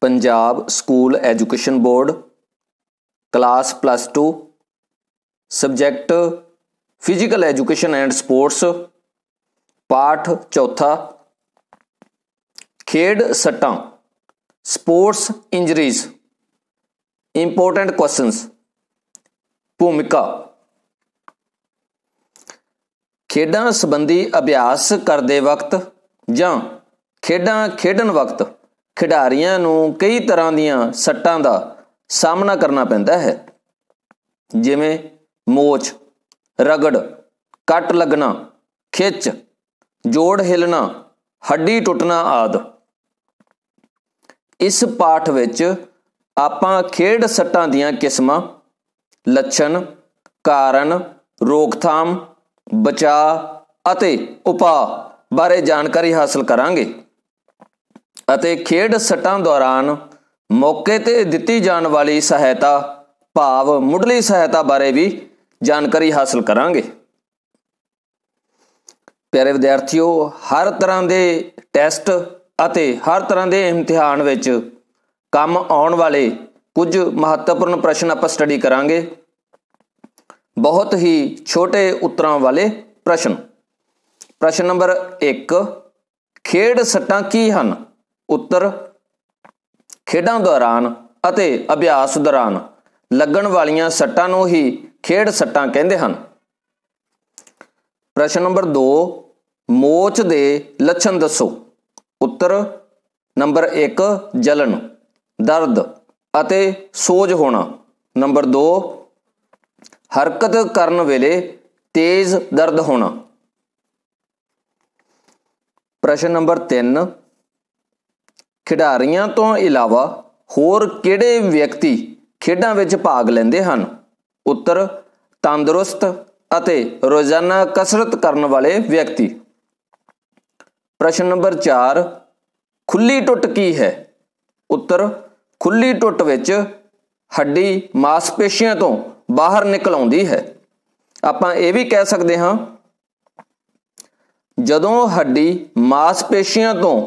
Punjab school education board class plus 2 subject physical education and sports ਪਾਠ ਚੌਥਾ ਖੇਡ ਸੱਟਾਂ ਸਪੋਰਟਸ ਇੰਜਰੀਜ਼ ਇੰਪੋਰਟੈਂਟ ਕੁਐਸਚਨਸ ਭੂਮਿਕਾ ਖੇਡਾਂ ਸੰਬੰਧੀ ਅਭਿਆਸ ਕਰਦੇ ਵਕਤ ਜਾਂ ਖੇਡਾਂ ਖੇਡਣ ਵਕਤ ਖਿਡਾਰੀਆਂ ਨੂੰ ਕਈ ਤਰ੍ਹਾਂ ਦੀਆਂ ਸੱਟਾਂ ਦਾ ਸਾਹਮਣਾ ਕਰਨਾ ਪੈਂਦਾ ਹੈ ਜਿਵੇਂ ਮੋਚ ਰਗੜ ਕੱਟ ਲੱਗਣਾ ਖਿੱਚ ਜੋੜ ਹਿਲਣਾ ਹੱਡੀ ਟੁੱਟਣਾ ਆਦ ਇਸ ਪਾਠ ਵਿੱਚ ਆਪਾਂ ਖੇਡ ਸੱਟਾਂ ਦੀਆਂ ਕਿਸਮਾਂ ਲੱਛਣ ਕਾਰਨ ਰੋਕਥਾਮ ਬਚਾ ਅਤੇ ਉਪਾਅ ਬਾਰੇ ਜਾਣਕਾਰੀ ਹਾਸਲ ਕਰਾਂਗੇ ਅਤੇ ਖੇਡ ਸੱਟਾਂ ਦੌਰਾਨ ਮੌਕੇ ਤੇ ਦਿੱਤੀ ਜਾਣ ਵਾਲੀ ਸਹਾਇਤਾ ਭਾਵ ਮੁੱਢਲੀ ਸਹਾਇਤਾ ਬਾਰੇ ਵੀ ਜਾਣਕਾਰੀ ਹਾਸਲ ਕਰਾਂਗੇ ਪਿਆਰੇ ਵਿਦਿਆਰਥੀਓ ਹਰ ਤਰ੍ਹਾਂ ਦੇ ਟੈਸਟ ਅਤੇ ਹਰ ਤਰ੍ਹਾਂ ਦੇ ਇਮਤਿਹਾਨ ਵਿੱਚ ਕੰਮ ਆਉਣ ਵਾਲੇ ਕੁਝ ਮਹੱਤਵਪੂਰਨ ਪ੍ਰਸ਼ਨ ਆਪਾਂ ਸਟੱਡੀ ਕਰਾਂਗੇ ਬਹੁਤ ਹੀ ਛੋਟੇ ਉੱਤਰਾਂ ਵਾਲੇ ਪ੍ਰਸ਼ਨ ਪ੍ਰਸ਼ਨ ਨੰਬਰ 1 ਖੇਡ ਸੱਟਾਂ ਕੀ ਹਨ ਉੱਤਰ ਖੇਡਾਂ ਦੌਰਾਨ ਅਤੇ ਅਭਿਆਸ ਦੌਰਾਨ ਲੱਗਣ ਵਾਲੀਆਂ ਸੱਟਾਂ ਨੂੰ ਹੀ ਖੇਡ ਸੱਟਾਂ ਕਹਿੰਦੇ ਹਨ ਪ੍ਰਸ਼ਨ ਨੰਬਰ 2 ਮੋਚ ਦੇ ਲੱਛਣ ਦੱਸੋ ਉੱਤਰ ਨੰਬਰ 1 ਜਲਨ ਦਰਦ ਅਤੇ ਸੋਜ ਹੋਣਾ ਨੰਬਰ 2 ਹਰਕਤ ਕਰਨ ਵੇਲੇ ਤੇਜ਼ ਦਰਦ ਹੋਣਾ ਪ੍ਰਸ਼ਨ ਨੰਬਰ 3 ਖਿਡਾਰੀਆਂ ਤੋਂ ਇਲਾਵਾ ਹੋਰ ਕਿਹੜੇ ਵਿਅਕਤੀ ਖੇਡਾਂ ਵਿੱਚ ਭਾਗ ਲੈਂਦੇ ਹਨ ਉੱਤਰ ਤੰਦਰੁਸਤ ਅਤੇ ਰੋਜ਼ਾਨਾ ਕਸਰਤ ਕਰਨ ਵਾਲੇ ਵਿਅਕਤੀ ਪ੍ਰਸ਼ਨ ਨੰਬਰ 4 ਖੁੱਲੀ ਟੁੱਟ ਕੀ ਹੈ ਉੱਤਰ ਖੁੱਲੀ ਟੁੱਟ ਵਿੱਚ ਹੱਡੀ ਮਾਸਪੇਸ਼ੀਆਂ ਤੋਂ ਬਾਹਰ ਨਿਕਲ ਆਉਂਦੀ ਹੈ ਆਪਾਂ ਇਹ ਵੀ ਕਹਿ ਸਕਦੇ ਹਾਂ ਜਦੋਂ ਹੱਡੀ ਮਾਸਪੇਸ਼ੀਆਂ ਤੋਂ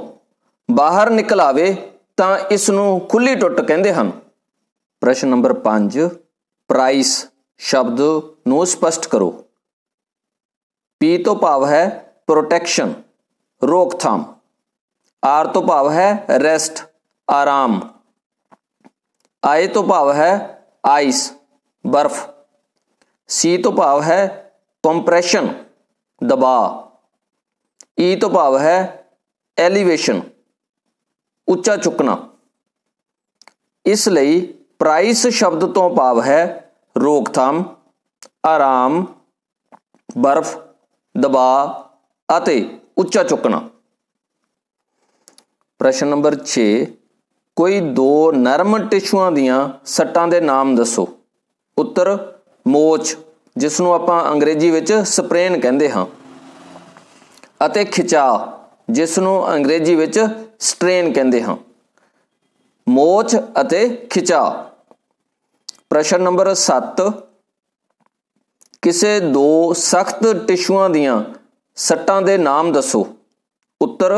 ਬਾਹਰ ਨਿਕਲ ਆਵੇ ਤਾਂ ਇਸ ਨੂੰ ਖੁੱਲੀ ਟੁੱਟ ਕਹਿੰਦੇ ਹਨ ਪ੍ਰਸ਼ਨ ਨੰਬਰ 5 ਪ੍ਰਾਈਸ ਸ਼ਬਦ ਨੂੰ ਸਪਸ਼ਟ ਕਰੋ ਪੀ ਤੋਂ ਭਾਵ ਹੈ ਪ੍ਰੋਟੈਕਸ਼ਨ ਰੋਕਥਾਮ ਆਰ ਤੋਂ ਭਾਵ ਹੈ ਰੈਸਟ ਆਰਾਮ ਆਈ ਤੋਂ ਭਾਵ ਹੈ ਆਈਸ ਬਰਫ਼ ਸੀ ਤੋਂ ਭਾਵ ਹੈ ਕੰਪਰੈਸ਼ਨ ਦਬਾਅ ਈ ਤੋਂ ਭਾਵ ਹੈ ਐਲੀਵੇਸ਼ਨ ਉੱਚਾ ਚੁੱਕਣਾ ਇਸ ਲਈ ਪ੍ਰਾਈਸ ਸ਼ਬਦ ਤੋਂ ਭਾਵ ਹੈ ਰੋਕਥਾਮ ਆਰਾਮ ਬਰਫ਼ ਦਬਾਅ ਅਤੇ ਉੱਚਾ ਚੁੱਕਣਾ ਪ੍ਰਸ਼ਨ ਨੰਬਰ 6 ਕੋਈ ਦੋ ਨਰਮ ਟਿਸ਼ੂਆਂ ਦੀਆਂ ਸੱਟਾਂ ਦੇ ਨਾਮ ਦੱਸੋ ਉੱਤਰ ਮੋਚ ਜਿਸ ਨੂੰ ਆਪਾਂ ਅੰਗਰੇਜ਼ੀ ਵਿੱਚ ਸਪਰੇਨ ਕਹਿੰਦੇ ਹਾਂ ਅਤੇ ਖਿਚਾ ਜਿਸ ਨੂੰ ਅੰਗਰੇਜ਼ੀ ਵਿੱਚ ਸਟ੍ਰੇਨ ਕਹਿੰਦੇ ਹਾਂ ਮੋਚ ਅਤੇ ਖਿਚਾ ਪ੍ਰਸ਼ਨ ਨੰਬਰ 7 ਕਿਸੇ ਦੋ ਸਖਤ ਟਿਸ਼ੂਆਂ ਦੀਆਂ ਸੱਟਾਂ ਦੇ ਨਾਮ ਦੱਸੋ ਉੱਤਰ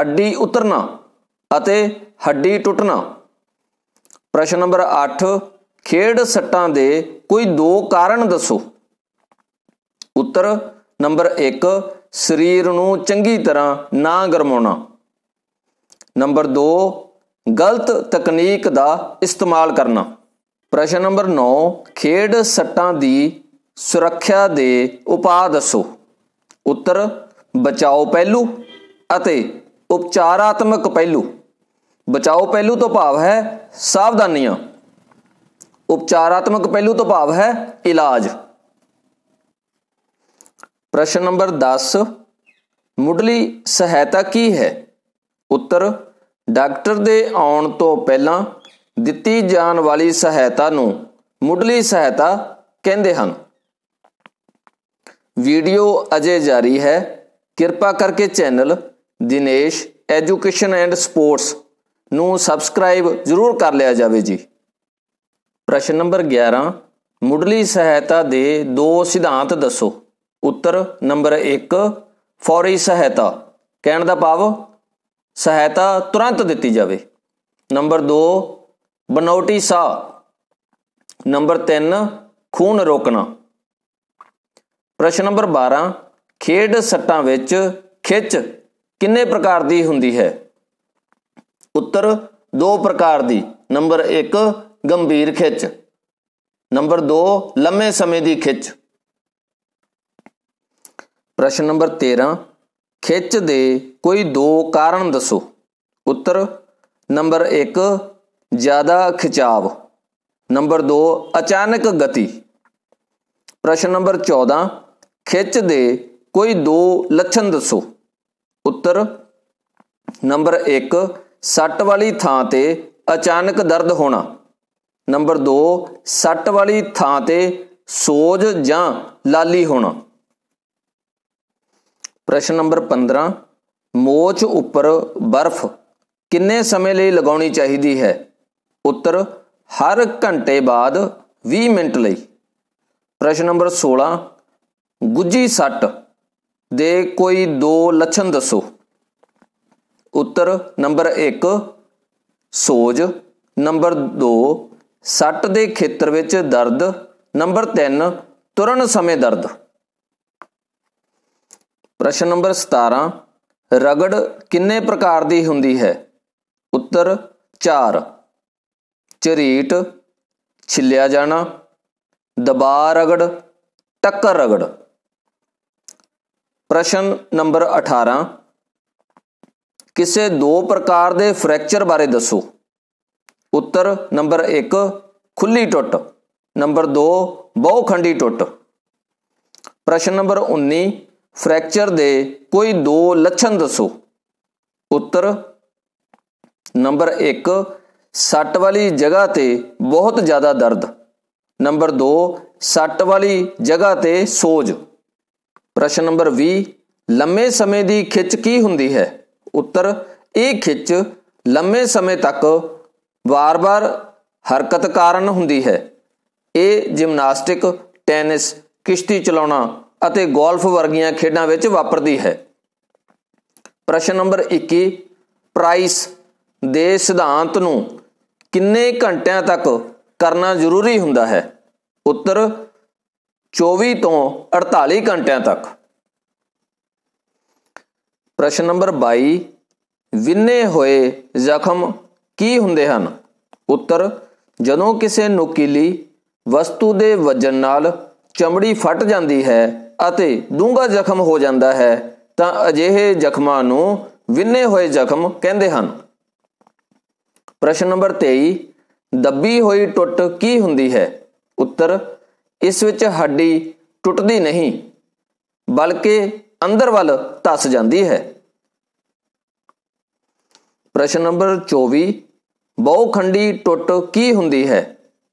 ਹੱਡੀ ਉਤਰਨਾ ਅਤੇ ਹੱਡੀ ਟੁੱਟਣਾ ਪ੍ਰਸ਼ਨ ਨੰਬਰ 8 ਖੇਡ ਸੱਟਾਂ ਦੇ ਕੋਈ ਦੋ ਕਾਰਨ ਦੱਸੋ ਉੱਤਰ ਨੰਬਰ 1 ਸਰੀਰ ਨੂੰ ਚੰਗੀ ਤਰ੍ਹਾਂ ਨਾ ਗਰਮਾਉਣਾ ਨੰਬਰ 2 ਗਲਤ ਤਕਨੀਕ ਦਾ ਇਸਤੇਮਾਲ ਕਰਨਾ ਪ੍ਰਸ਼ਨ ਨੰਬਰ 9 ਖੇਡ ਸੱਟਾਂ ਦੀ ਸੁਰੱਖਿਆ ਦੇ ਉਪਾਅ ਦੱਸੋ ਉੱਤਰ ਬਚਾਓ ਪਹਿਲੂ ਅਤੇ ਉਪਚਾਰਾਤਮਕ ਪਹਿਲੂ ਬਚਾਓ ਪਹਿਲੂ ਤੋਂ ਭਾਵ ਹੈ ਸਾਵਧਾਨੀਆਂ ਉਪਚਾਰਾਤਮਕ ਪਹਿਲੂ ਤੋਂ ਭਾਵ ਹੈ ਇਲਾਜ ਪ੍ਰਸ਼ਨ ਨੰਬਰ 10 ਮੁੱਢਲੀ ਸਹਾਇਤਾ ਕੀ ਹੈ ਉੱਤਰ ਡਾਕਟਰ ਦੇ ਆਉਣ ਤੋਂ ਪਹਿਲਾਂ ਦਿੱਤੀ ਜਾਣ ਵਾਲੀ ਸਹਾਇਤਾ ਨੂੰ ਮੁੱਢਲੀ ਸਹਾਇਤਾ ਕਹਿੰਦੇ ਹਨ ਵੀਡੀਓ ਅਜੇ ਜਾਰੀ ਹੈ ਕਿਰਪਾ ਕਰਕੇ channel Dinesh education and sports ਨੂੰ ਸਬਸਕ੍ਰਾਈਬ ਜ਼ਰੂਰ ਕਰ ਲਿਆ ਜਾਵੇ ਜੀ ਪ੍ਰਸ਼ਨ ਨੰਬਰ 11 ਮੁੱਢਲੀ ਸਹਾਇਤਾ ਦੇ ਦੋ ਸਿਧਾਂਤ ਦੱਸੋ ਉੱਤਰ ਨੰਬਰ 1 ਫੌਰੀ ਸਹਾਇਤਾ ਕਹਿਣ ਦਾ ਭਾਵ ਸਹਾਇਤਾ ਤੁਰੰਤ ਦਿੱਤੀ ਜਾਵੇ ਨੰਬਰ 2 ਬਨੌਟੀ ਸਾ ਨੰਬਰ 3 ਖੂਨ ਰੋਕਣਾ ਪ੍ਰਸ਼ਨ ਨੰਬਰ 12 ਖੇਡ ਸੱਟਾਂ ਵਿੱਚ ਖਿੱਚ ਕਿੰਨੇ ਪ੍ਰਕਾਰ ਦੀ ਹੁੰਦੀ ਹੈ ਉੱਤਰ ਦੋ ਪ੍ਰਕਾਰ ਦੀ ਨੰਬਰ 1 ਗੰਭੀਰ ਖਿੱਚ ਨੰਬਰ 2 ਲੰਮੇ ਸਮੇਂ ਦੀ ਖਿੱਚ ਪ੍ਰਸ਼ਨ ਨੰਬਰ 13 ਖਿੱਚ ਦੇ ਕੋਈ ਦੋ ਕਾਰਨ ਦੱਸੋ ਉੱਤਰ ਨੰਬਰ 1 ਜ਼ਿਆਦਾ ਖਿਚਾਵ ਨੰਬਰ 2 ਅਚਾਨਕ ਗਤੀ ਪ੍ਰਸ਼ਨ ਨੰਬਰ 14 ਖਿੱਚ ਦੇ ਕੋਈ ਦੋ ਲੱਛਣ ਦੱਸੋ ਉੱਤਰ ਨੰਬਰ 1 ਸੱਟ ਵਾਲੀ ਥਾਂ ਤੇ ਅਚਾਨਕ ਦਰਦ ਹੋਣਾ ਨੰਬਰ 2 ਸੱਟ ਵਾਲੀ ਥਾਂ ਤੇ ਸੋਜ ਜਾਂ ਲਾਲੀ ਹੋਣਾ ਪ੍ਰਸ਼ਨ ਨੰਬਰ 15 ਮੋਚ ਉੱਪਰ ਬਰਫ਼ ਕਿੰਨੇ ਸਮੇਂ ਲਈ ਲਗਾਉਣੀ ਚਾਹੀਦੀ ਹੈ ਉੱਤਰ ਹਰ ਘੰਟੇ ਬਾਅਦ 20 ਮਿੰਟ ਲਈ ਪ੍ਰਸ਼ਨ ਨੰਬਰ 16 ਗੁੱਜੀ ਸੱਟ ਦੇ ਕੋਈ ਦੋ ਲੱਛਣ ਦੱਸੋ ਉੱਤਰ ਨੰਬਰ 1 ਸੋਜ ਨੰਬਰ 2 ਸੱਟ ਦੇ ਖੇਤਰ ਵਿੱਚ ਦਰਦ ਨੰਬਰ 3 ਤੁਰਨ ਸਮੇਂ ਦਰਦ ਪ੍ਰਸ਼ਨ ਨੰਬਰ 17 ਰਗੜ ਕਿੰਨੇ ਪ੍ਰਕਾਰ ਦੀ ਹੁੰਦੀ ਹੈ ਉੱਤਰ 4 ਚਰੀਟ ਛਿੱਲਿਆ ਜਾਣਾ ਦਬਾ ਰਗੜ ਟੱਕਰ ਰਗੜ ਪ੍ਰਸ਼ਨ ਨੰਬਰ 18 ਕਿਸੇ ਦੋ ਪ੍ਰਕਾਰ ਦੇ ਫ੍ਰੈਕਚਰ ਬਾਰੇ ਦੱਸੋ ਉੱਤਰ ਨੰਬਰ 1 ਖੁੱਲੀ ਟੁੱਟ ਨੰਬਰ 2 ਬਹੁਖੰਡੀ ਟੁੱਟ ਪ੍ਰਸ਼ਨ ਨੰਬਰ 19 ਫ੍ਰੈਕਚਰ ਦੇ ਕੋਈ ਦੋ ਲੱਛਣ ਦੱਸੋ ਉੱਤਰ ਨੰਬਰ 1 ਸੱਟ ਵਾਲੀ ਜਗ੍ਹਾ ਤੇ ਬਹੁਤ ਜ਼ਿਆਦਾ ਦਰਦ ਨੰਬਰ 2 ਸੱਟ ਵਾਲੀ ਜਗ੍ਹਾ ਤੇ ਸੋਜ ਪ੍ਰਸ਼ਨ ਨੰਬਰ 20 ਲੰਮੇ ਸਮੇਂ ਦੀ ਖਿੱਚ ਕੀ ਹੁੰਦੀ ਹੈ ਉੱਤਰ ਇਹ ਖਿੱਚ ਲੰਮੇ ਸਮੇਂ ਤੱਕ ਵਾਰ-ਵਾਰ ਹਰਕਤ ਕਾਰਨ ਹੁੰਦੀ ਹੈ ਇਹ ਜਿਮਨਾਸਟਿਕ ਟੈਨਿਸ ਕਿਸ਼ਤੀ ਚਲਾਉਣਾ ਅਤੇ ਗੋਲਫ ਵਰਗੀਆਂ ਖੇਡਾਂ ਵਿੱਚ ਵਾਪਰਦੀ ਹੈ ਪ੍ਰਸ਼ਨ ਨੰਬਰ 21 ਪ੍ਰਾਈਸ ਦੇ ਸਿਧਾਂਤ ਨੂੰ ਕਿੰਨੇ ਘੰਟਿਆਂ ਤੱਕ ਕਰਨਾ ਜ਼ਰੂਰੀ ਹੁੰਦਾ ਹੈ ਉੱਤਰ 24 ਤੋਂ 48 ਘੰਟਿਆਂ ਤੱਕ ਪ੍ਰਸ਼ਨ ਨੰਬਰ 22 ਵਿੰਨੇ ਹੋਏ ਜ਼ਖਮ ਕੀ ਹੁੰਦੇ ਹਨ ਉੱਤਰ ਜਦੋਂ ਕਿਸੇ ਨੁਕੀਲੀ ਵਸਤੂ ਦੇ ਵਜਨ ਨਾਲ ਚਮੜੀ ਫਟ ਜਾਂਦੀ ਹੈ ਅਤੇ ਡੂੰਗਾ ਜ਼ਖਮ ਹੋ ਜਾਂਦਾ ਹੈ ਤਾਂ ਅਜਿਹੇ ਜ਼ਖਮਾਂ ਨੂੰ ਵਿੰਨੇ ਹੋਏ ਜ਼ਖਮ ਕਹਿੰਦੇ ਹਨ ਪ੍ਰਸ਼ਨ ਨੰਬਰ 23 ਦੱਬੀ ਹੋਈ ਟੁੱਟ ਕੀ ਹੁੰਦੀ ਹੈ ਉੱਤਰ ਇਸ ਵਿੱਚ ਹੱਡੀ ਟੁੱਟਦੀ ਨਹੀਂ ਬਲਕਿ ਅੰਦਰ ਵੱਲ ਧਸ ਜਾਂਦੀ ਹੈ ਪ੍ਰਸ਼ਨ ਨੰਬਰ 24 ਬਹੁਖੰਡੀ ਟੁੱਟ ਕੀ ਹੁੰਦੀ ਹੈ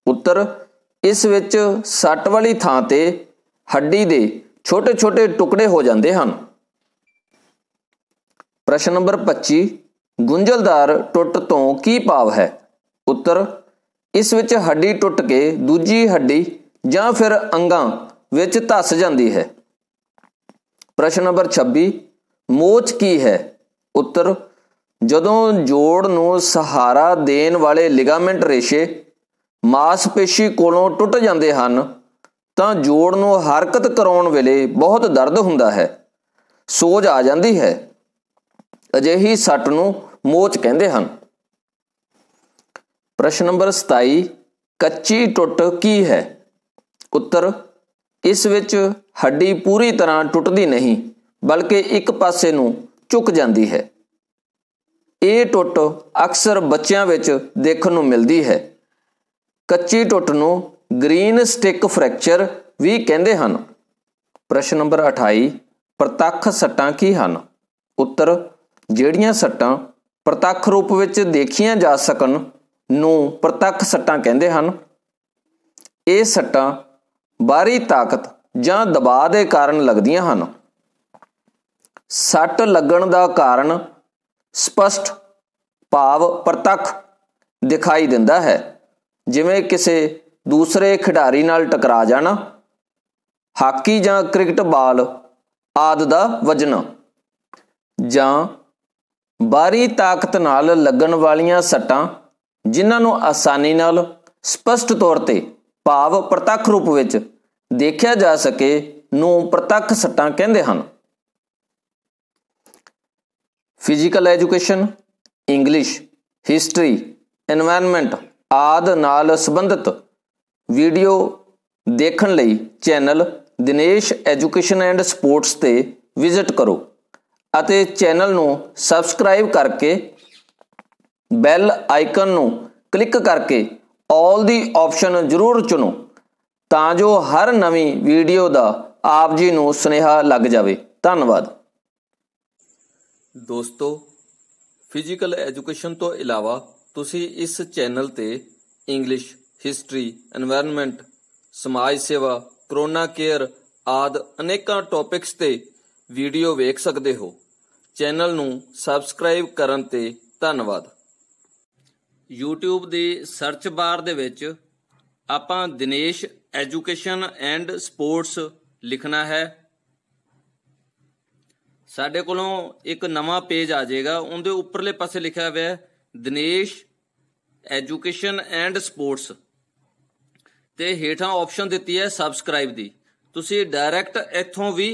ਉੱਤਰ ਇਸ ਵਿੱਚ ਸੱਟ ਵਾਲੀ ਥਾਂ ਤੇ ਹੱਡੀ ਦੇ ਛੋਟੇ-ਛੋਟੇ ਟੁਕੜੇ ਹੋ ਜਾਂਦੇ ਹਨ ਪ੍ਰਸ਼ਨ ਨੰਬਰ 25 ਗੁੰਝਲਦਾਰ ਟੁੱਟ ਤੋਂ ਕੀ ਭਾਵ ਹੈ ਉੱਤਰ ਇਸ ਵਿੱਚ ਹੱਡੀ ਟੁੱਟ ਕੇ ਦੂਜੀ ਹੱਡੀ ਜਾਂ ਫਿਰ ਅੰਗਾਂ ਵਿੱਚ ਧਸ ਜਾਂਦੀ ਹੈ ਪ੍ਰਸ਼ਨ ਨੰਬਰ 26 ਮੋਚ ਕੀ ਹੈ ਉੱਤਰ ਜਦੋਂ ਜੋੜ ਨੂੰ ਸਹਾਰਾ ਦੇਣ ਵਾਲੇ ਲਿਗਾਮੈਂਟ ਰੇਸ਼ੇ ਮਾਸਪੇਸ਼ੀ ਕੋਲੋਂ ਟੁੱਟ ਜਾਂਦੇ ਹਨ ਤਾਂ ਜੋੜ ਨੂੰ ਹਰਕਤ ਕਰਾਉਣ ਵੇਲੇ ਬਹੁਤ ਦਰਦ ਹੁੰਦਾ ਹੈ ਸੋਜ ਆ ਜਾਂਦੀ ਹੈ ਅਜਿਹੀ ਸੱਟ ਨੂੰ ਮੋਚ ਕਹਿੰਦੇ ਹਨ ਪ੍ਰਸ਼ਨ ਨੰਬਰ 27 ਕੱਚੀ ਟੁੱਟ ਕੀ ਹੈ ਉੱਤਰ ਇਸ ਵਿੱਚ ਹੱਡੀ ਪੂਰੀ ਤਰ੍ਹਾਂ ਟੁੱਟਦੀ ਨਹੀਂ ਬਲਕਿ ਇੱਕ ਪਾਸੇ ਨੂੰ ਝੁੱਕ ਜਾਂਦੀ ਹੈ ਇਹ ਟੁੱਟ ਅਕਸਰ ਬੱਚਿਆਂ ਵਿੱਚ ਦੇਖਣ ਨੂੰ ਮਿਲਦੀ ਹੈ ਕੱਚੀ ਟੁੱਟ ਨੂੰ ਗ੍ਰੀਨ ਸਟਿਕ ਫ੍ਰੈਕਚਰ ਵੀ ਕਹਿੰਦੇ ਹਨ ਪ੍ਰਸ਼ਨ ਨੰਬਰ 28 ਪ੍ਰਤੱਖ ਸੱਟਾਂ ਕੀ ਹਨ ਉੱਤਰ ਜਿਹੜੀਆਂ ਸੱਟਾਂ ਪ੍ਰਤੱਖ ਰੂਪ ਵਿੱਚ ਦੇਖੀਆਂ ਜਾ ਸਕਣ ਨੂੰ ਪ੍ਰਤੱਖ ਸੱਟਾਂ ਕਹਿੰਦੇ ਹਨ ਇਹ ਸੱਟਾਂ ਬਾਹਰੀ ਤਾਕਤ ਜਾਂ ਦਬਾਅ ਦੇ ਕਾਰਨ ਲੱਗਦੀਆਂ ਹਨ ਸੱਟ ਲੱਗਣ ਦਾ ਕਾਰਨ ਸਪਸ਼ਟ ਭਾਵ ਪ੍ਰਤੱਖ ਦਿਖਾਈ ਦਿੰਦਾ ਹੈ ਜਿਵੇਂ ਕਿਸੇ ਦੂਸਰੇ ਖਿਡਾਰੀ ਨਾਲ ਟਕਰਾ ਜਾਣਾ ਹਾਕੀ ਜਾਂ ਕ੍ਰਿਕਟ ਬਾਲ ਆਦ ਦਾ ਵਜਣਾ ਜਾਂ ਬਾਰੀ ਤਾਕਤ ਨਾਲ ਲੱਗਣ ਵਾਲੀਆਂ ਸੱਟਾਂ ਜਿਨ੍ਹਾਂ ਨੂੰ ਆਸਾਨੀ ਨਾਲ ਸਪਸ਼ਟ ਤੌਰ ਤੇ ਭਾਵ ਪ੍ਰਤੱਖ ਰੂਪ ਵਿੱਚ ਦੇਖਿਆ ਜਾ ਸਕੇ ਨੂੰ ਪ੍ਰਤੱਖ ਸੱਟਾਂ ਕਹਿੰਦੇ ਹਨ physical education English history environment ਆਦ ਨਾਲ ਸੰਬੰਧਿਤ ਵੀਡੀਓ ਦੇਖਣ ਲਈ channel Dinesh education and sports ਤੇ ਵਿਜ਼ਿਟ ਕਰੋ ਅਤੇ ਚੈਨਲ ਨੂੰ ਸਬਸਕ੍ਰਾਈਬ ਕਰਕੇ ਬੈਲ ਆਈਕਨ ਨੂੰ ਕਲਿੱਕ ਕਰਕੇ ਆਲ ਦੀ ਆਪਸ਼ਨ ਜ਼ਰੂਰ ਚੁਣੋ ਤਾਂ ਜੋ ਹਰ ਨਵੀਂ ਵੀਡੀਓ ਦਾ ਆਪ ਜੀ ਨੂੰ ਸੁਨੇਹਾ ਲੱਗ ਜਾਵੇ ਧੰਨਵਾਦ ਦੋਸਤੋ ਫਿਜ਼ੀਕਲ ਐਜੂਕੇਸ਼ਨ ਤੋਂ ਇਲਾਵਾ ਤੁਸੀਂ ਇਸ ਚੈਨਲ ਤੇ ਇੰਗਲਿਸ਼ ਹਿਸਟਰੀ এনवायरमेंट ਸਮਾਜ ਸੇਵਾ ਕਰੋਨਾ ਕੇਅਰ ਆਦ ਅਨੇਕਾਂ ਟੌਪਿਕਸ ਤੇ ਵੀਡੀਓ ਵੇਖ ਸਕਦੇ ਹੋ ਚੈਨਲ ਨੂੰ ਸਬਸਕ੍ਰਾਈਬ ਕਰਨ ਤੇ ਧੰਨਵਾਦ YouTube ਦੇ ਸਰਚ ਬਾਰ ਦੇ ਵਿੱਚ ਆਪਾਂ ਦਿਨੇਸ਼ ਐਜੂਕੇਸ਼ਨ ਐਂਡ ਸਪੋਰਟਸ ਲਿਖਣਾ ਹੈ ਸਾਡੇ ਕੋਲੋਂ ਇੱਕ ਨਵਾਂ ਪੇਜ ਆ ਜਾਏਗਾ ਉਹਦੇ ਉੱਪਰਲੇ ਪਾਸੇ ਲਿਖਿਆ ਹੋਇਆ ਹੈ ਦਿਨੇਸ਼ ਐਜੂਕੇਸ਼ਨ ਐਂਡ ਸਪੋਰਟਸ ਤੇ ਹੇਠਾਂ ਆਪਸ਼ਨ ਦਿੱਤੀ ਹੈ ਸਬਸਕ੍ਰਾਈਬ ਦੀ ਤੁਸੀਂ ਡਾਇਰੈਕਟ ਇੱਥੋਂ ਵੀ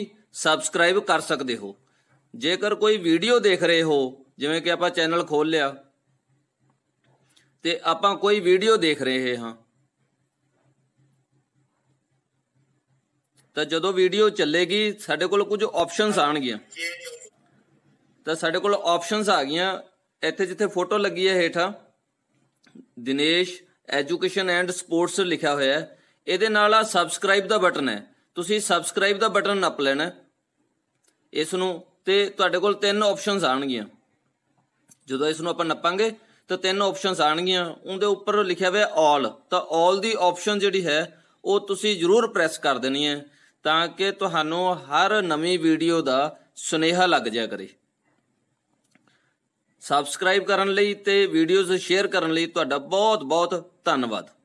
ਸਬਸਕ੍ਰਾਈਬ ਕਰ ਸਕਦੇ ਹੋ ਜੇਕਰ ਕੋਈ ਵੀਡੀਓ ਦੇਖ ਰਹੇ ਹੋ ਜਿਵੇਂ ਕਿ ਆਪਾਂ ਚੈਨਲ ਖੋਲ ਲਿਆ ਤੇ ਆਪਾਂ ਕੋਈ ਵੀਡੀਓ ਦੇਖ ਰਹੇ ਹਾਂ ਤਾਂ ਜਦੋਂ ਵੀਡੀਓ ਚੱਲੇਗੀ ਸਾਡੇ ਕੋਲ ਕੁਝ ਆਪਸ਼ਨਸ ਆਣਗੀਆਂ ਤਾਂ ਸਾਡੇ ਕੋਲ ਆਪਸ਼ਨਸ ਆ ਗਈਆਂ ਇੱਥੇ ਜਿੱਥੇ ਫੋਟੋ ਲੱਗੀ ਹੈ ਹੇਠਾਂ ਦਿਨੇਸ਼ ਐਜੂਕੇਸ਼ਨ ਐਂਡ ਸਪੋਰਟਸ ਲਿਖਿਆ ਹੋਇਆ ਹੈ ਇਹਦੇ ਨਾਲ ਆ ਸਬਸਕ੍ਰਾਈਬ ਦਾ ਬਟਨ ਹੈ ਤੁਸੀਂ ਸਬਸਕ੍ਰਾਈਬ ਦਾ ਬਟਨ ਨੱਪ ਲੈਣਾ ਇਸ ਨੂੰ ਤੇ ਤੁਹਾਡੇ ਕੋਲ ਤਿੰਨ ਆਪਸ਼ਨਸ ਆਣਗੀਆਂ ਜਦੋਂ ਇਸ ਨੂੰ ਆਪਾਂ ਨੱਪਾਂਗੇ ਤਾਂ ਤਿੰਨ ਆਪਸ਼ਨਸ ਆਣਗੀਆਂ ਉਹਦੇ ਉੱਪਰ ਲਿਖਿਆ ਹੋਇਆ ਆਲ ਤਾਂ ਆਲ ਦੀ ਆਪਸ਼ਨ ਜਿਹੜੀ ਹੈ ਉਹ ਤੁਸੀਂ ਜ਼ਰੂਰ ਪ੍ਰੈਸ ਕਰ ਦੇਣੀ ਹੈ ਤਾਂ ਕਿ ਤੁਹਾਨੂੰ ਹਰ ਨਵੀਂ ਵੀਡੀਓ ਦਾ ਸੁਨੇਹਾ ਲੱਗ ਜਾਇਆ ਕਰੇ ਸਬਸਕ੍ਰਾਈਬ ਕਰਨ ਲਈ ਤੇ ਵੀਡੀਓਜ਼ ਸ਼ੇਅਰ ਕਰਨ ਲਈ ਤੁਹਾਡਾ ਬਹੁਤ ਬਹੁਤ ਧੰਨਵਾਦ